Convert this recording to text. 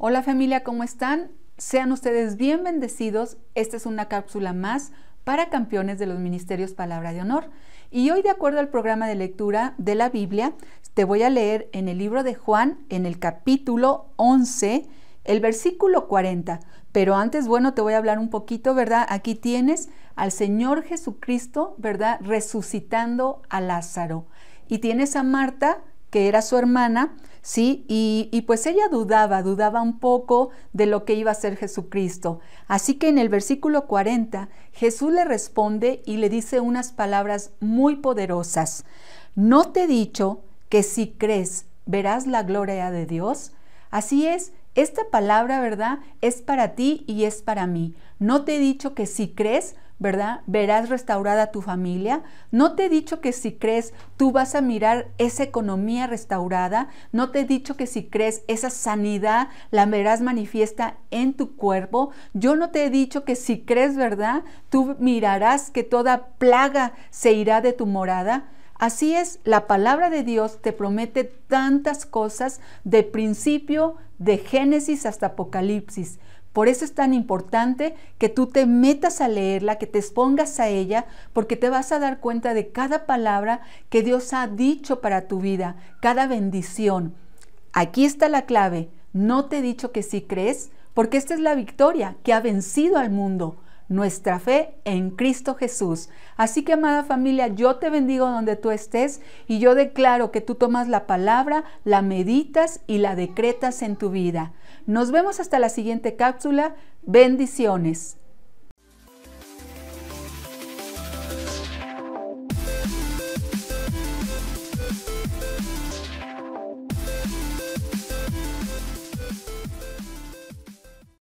Hola familia, ¿cómo están? Sean ustedes bien bendecidos. Esta es una cápsula más para campeones de los ministerios Palabra de Honor. Y hoy, de acuerdo al programa de lectura de la Biblia, te voy a leer en el libro de Juan, en el capítulo 11, el versículo 40. Pero antes, bueno, te voy a hablar un poquito, ¿verdad? Aquí tienes al Señor Jesucristo, ¿verdad? Resucitando a Lázaro. Y tienes a Marta que era su hermana, ¿sí? Y, pues ella dudaba, dudaba un poco de lo que iba a ser Jesucristo. Así que en el versículo 40, Jesús le responde y le dice unas palabras muy poderosas. ¿No te he dicho que si crees verás la gloria de Dios? Así es, esta palabra, ¿verdad? Es para ti y es para mí. ¿No te he dicho que si crees ¿verdad? Verás restaurada tu familia. No te he dicho que si crees tú vas a mirar esa economía restaurada. No te he dicho que si crees esa sanidad la verás manifiesta en tu cuerpo. Yo no te he dicho que si crees, ¿verdad? Tú mirarás que toda plaga se irá de tu morada. Así es, la palabra de Dios te promete tantas cosas de principio, de Génesis hasta Apocalipsis. Por eso es tan importante que tú te metas a leerla, que te expongas a ella, porque te vas a dar cuenta de cada palabra que Dios ha dicho para tu vida, cada bendición. Aquí está la clave. No te he dicho que sí crees, porque esta es la victoria que ha vencido al mundo nuestra fe en Cristo Jesús. Así que amada familia, yo te bendigo donde tú estés y yo declaro que tú tomas la palabra, la meditas y la decretas en tu vida. Nos vemos hasta la siguiente cápsula. Bendiciones.